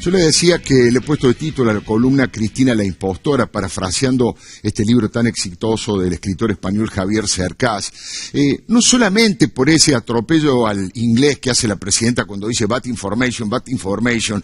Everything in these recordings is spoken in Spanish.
Yo le decía que le he puesto de título a la columna Cristina la impostora, parafraseando este libro tan exitoso del escritor español Javier Cercas. Eh, no solamente por ese atropello al inglés que hace la presidenta cuando dice bad information, bad information,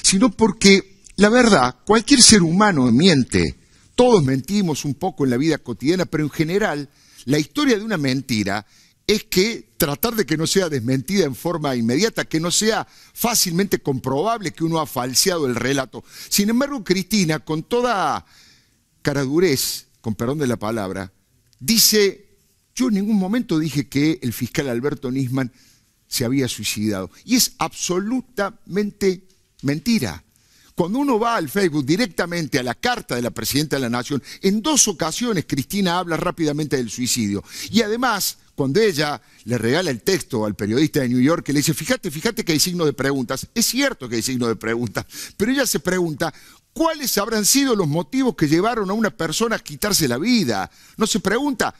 sino porque, la verdad, cualquier ser humano miente. Todos mentimos un poco en la vida cotidiana, pero en general, la historia de una mentira es que tratar de que no sea desmentida en forma inmediata, que no sea fácilmente comprobable que uno ha falseado el relato. Sin embargo, Cristina, con toda caradurez, con perdón de la palabra, dice, yo en ningún momento dije que el fiscal Alberto Nisman se había suicidado. Y es absolutamente mentira. Cuando uno va al Facebook directamente a la carta de la Presidenta de la Nación, en dos ocasiones Cristina habla rápidamente del suicidio. Y además cuando ella le regala el texto al periodista de New York, que le dice, fíjate, fíjate que hay signo de preguntas. Es cierto que hay signo de preguntas, pero ella se pregunta, ¿cuáles habrán sido los motivos que llevaron a una persona a quitarse la vida? No se pregunta,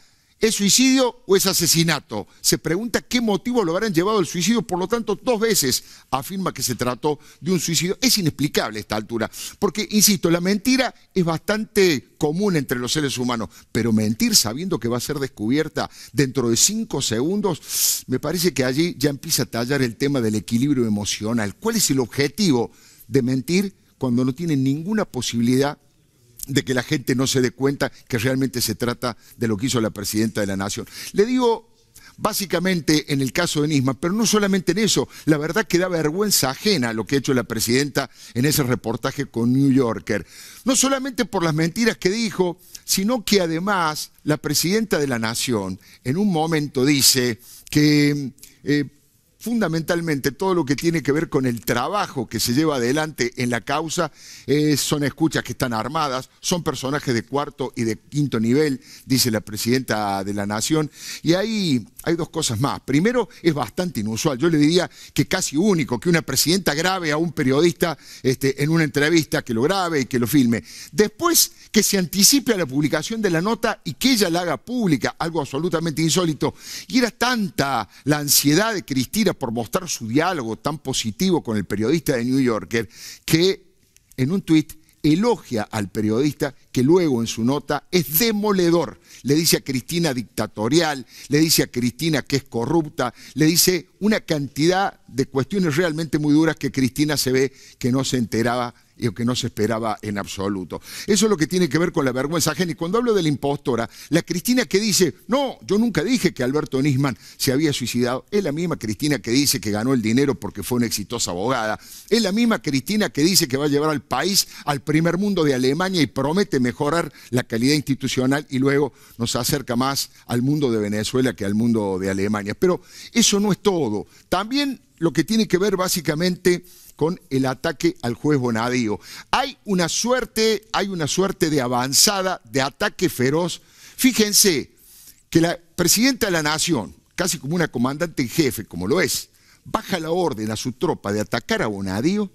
¿Es suicidio o es asesinato? Se pregunta qué motivo lo habrán llevado al suicidio, por lo tanto, dos veces afirma que se trató de un suicidio. Es inexplicable a esta altura, porque, insisto, la mentira es bastante común entre los seres humanos, pero mentir sabiendo que va a ser descubierta dentro de cinco segundos, me parece que allí ya empieza a tallar el tema del equilibrio emocional. ¿Cuál es el objetivo de mentir cuando no tiene ninguna posibilidad de que la gente no se dé cuenta que realmente se trata de lo que hizo la presidenta de la nación. Le digo básicamente en el caso de Nisma, pero no solamente en eso, la verdad que da vergüenza ajena lo que ha hecho la presidenta en ese reportaje con New Yorker, no solamente por las mentiras que dijo, sino que además la presidenta de la nación en un momento dice que... Eh, fundamentalmente todo lo que tiene que ver con el trabajo que se lleva adelante en la causa, eh, son escuchas que están armadas, son personajes de cuarto y de quinto nivel, dice la presidenta de la Nación, y ahí hay dos cosas más. Primero, es bastante inusual. Yo le diría que casi único que una presidenta grabe a un periodista este, en una entrevista, que lo grabe y que lo filme. Después, que se anticipe a la publicación de la nota y que ella la haga pública, algo absolutamente insólito. Y era tanta la ansiedad de Cristina por mostrar su diálogo tan positivo con el periodista de New Yorker, que en un tuit elogia al periodista que luego en su nota es demoledor. Le dice a Cristina dictatorial, le dice a Cristina que es corrupta, le dice una cantidad de cuestiones realmente muy duras que Cristina se ve que no se enteraba y que no se esperaba en absoluto. Eso es lo que tiene que ver con la vergüenza ajena. Y cuando hablo de la impostora, la Cristina que dice, no, yo nunca dije que Alberto Nisman se había suicidado, es la misma Cristina que dice que ganó el dinero porque fue una exitosa abogada, es la misma Cristina que dice que va a llevar al país al primer mundo de Alemania y promete mejorar la calidad institucional y luego nos acerca más al mundo de Venezuela que al mundo de Alemania. Pero eso no es todo. También lo que tiene que ver básicamente con el ataque al juez Bonadío. Hay una suerte, hay una suerte de avanzada, de ataque feroz. Fíjense que la presidenta de la nación, casi como una comandante en jefe, como lo es, baja la orden a su tropa de atacar a Bonadío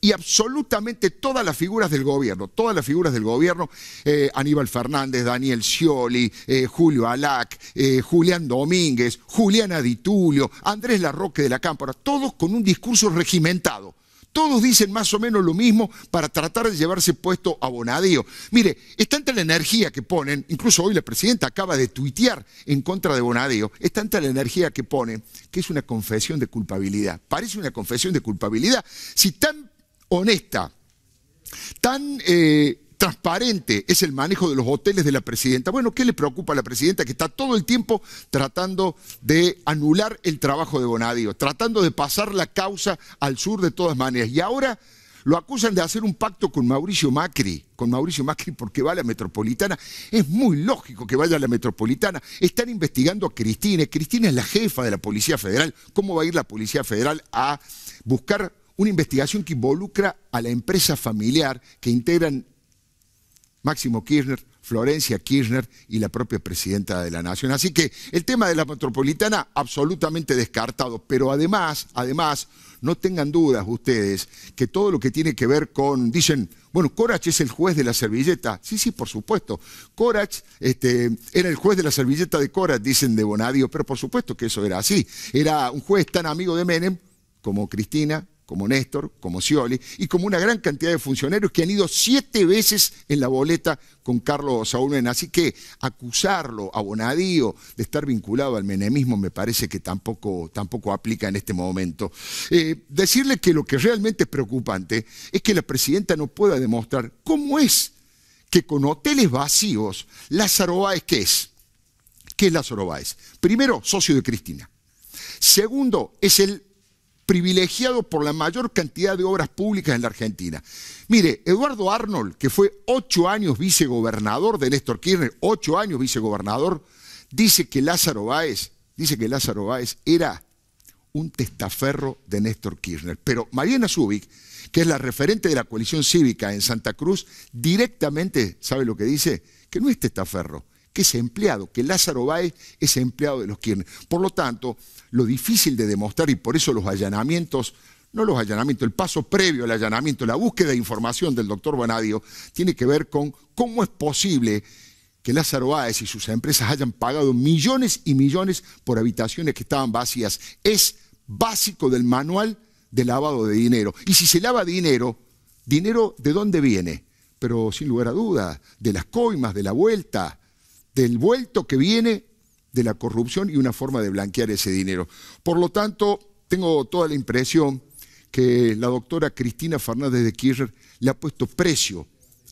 y absolutamente todas las figuras del gobierno, todas las figuras del gobierno, eh, Aníbal Fernández, Daniel Scioli, eh, Julio Alac, eh, Julián Domínguez, Juliana Ditulio, Andrés Larroque de la Cámpora, todos con un discurso regimentado. Todos dicen más o menos lo mismo para tratar de llevarse puesto a Bonadío. Mire, es tanta la energía que ponen, incluso hoy la presidenta acaba de tuitear en contra de Bonadío, es tanta la energía que ponen que es una confesión de culpabilidad. Parece una confesión de culpabilidad. Si tan honesta, tan eh, transparente es el manejo de los hoteles de la presidenta. Bueno, ¿qué le preocupa a la presidenta que está todo el tiempo tratando de anular el trabajo de Bonadio, tratando de pasar la causa al sur de todas maneras? Y ahora lo acusan de hacer un pacto con Mauricio Macri, con Mauricio Macri porque va a la metropolitana. Es muy lógico que vaya a la metropolitana. Están investigando a Cristina. Cristina es la jefa de la Policía Federal. ¿Cómo va a ir la Policía Federal a buscar una investigación que involucra a la empresa familiar que integran Máximo Kirchner, Florencia Kirchner y la propia presidenta de la Nación. Así que el tema de la metropolitana absolutamente descartado, pero además, además, no tengan dudas ustedes que todo lo que tiene que ver con, dicen, bueno, Corach es el juez de la servilleta. Sí, sí, por supuesto. Corach este, era el juez de la servilleta de Corach, dicen de Bonadio, pero por supuesto que eso era así. Era un juez tan amigo de Menem como Cristina, como Néstor, como Scioli, y como una gran cantidad de funcionarios que han ido siete veces en la boleta con Carlos Saúl Así que acusarlo a Bonadío de estar vinculado al menemismo me parece que tampoco, tampoco aplica en este momento. Eh, decirle que lo que realmente es preocupante es que la presidenta no pueda demostrar cómo es que con hoteles vacíos, Lázaro Báez, ¿qué es? ¿Qué es Lázaro Báez? Primero, socio de Cristina. Segundo, es el privilegiado por la mayor cantidad de obras públicas en la Argentina. Mire, Eduardo Arnold, que fue ocho años vicegobernador de Néstor Kirchner, ocho años vicegobernador, dice que Lázaro Báez, dice que Lázaro Báez era un testaferro de Néstor Kirchner. Pero Mariana Zubik, que es la referente de la coalición cívica en Santa Cruz, directamente, ¿sabe lo que dice? Que no es testaferro, que es empleado, que Lázaro Báez es empleado de los Kirchner. Por lo tanto, lo difícil de demostrar, y por eso los allanamientos, no los allanamientos, el paso previo al allanamiento, la búsqueda de información del doctor Bonadio, tiene que ver con cómo es posible que Lázaro Báez y sus empresas hayan pagado millones y millones por habitaciones que estaban vacías. Es básico del manual de lavado de dinero. Y si se lava dinero, ¿dinero de dónde viene? Pero sin lugar a dudas, de las coimas, de la vuelta, del vuelto que viene de la corrupción y una forma de blanquear ese dinero. Por lo tanto, tengo toda la impresión que la doctora Cristina Fernández de Kirchner le ha puesto precio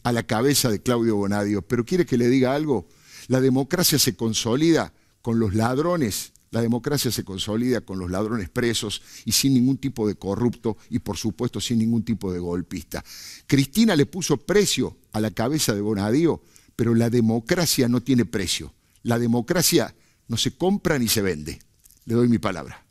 a la cabeza de Claudio Bonadio. Pero quiere que le diga algo, la democracia se consolida con los ladrones, la democracia se consolida con los ladrones presos y sin ningún tipo de corrupto y por supuesto sin ningún tipo de golpista. Cristina le puso precio a la cabeza de Bonadío pero la democracia no tiene precio. La democracia no se compra ni se vende. Le doy mi palabra.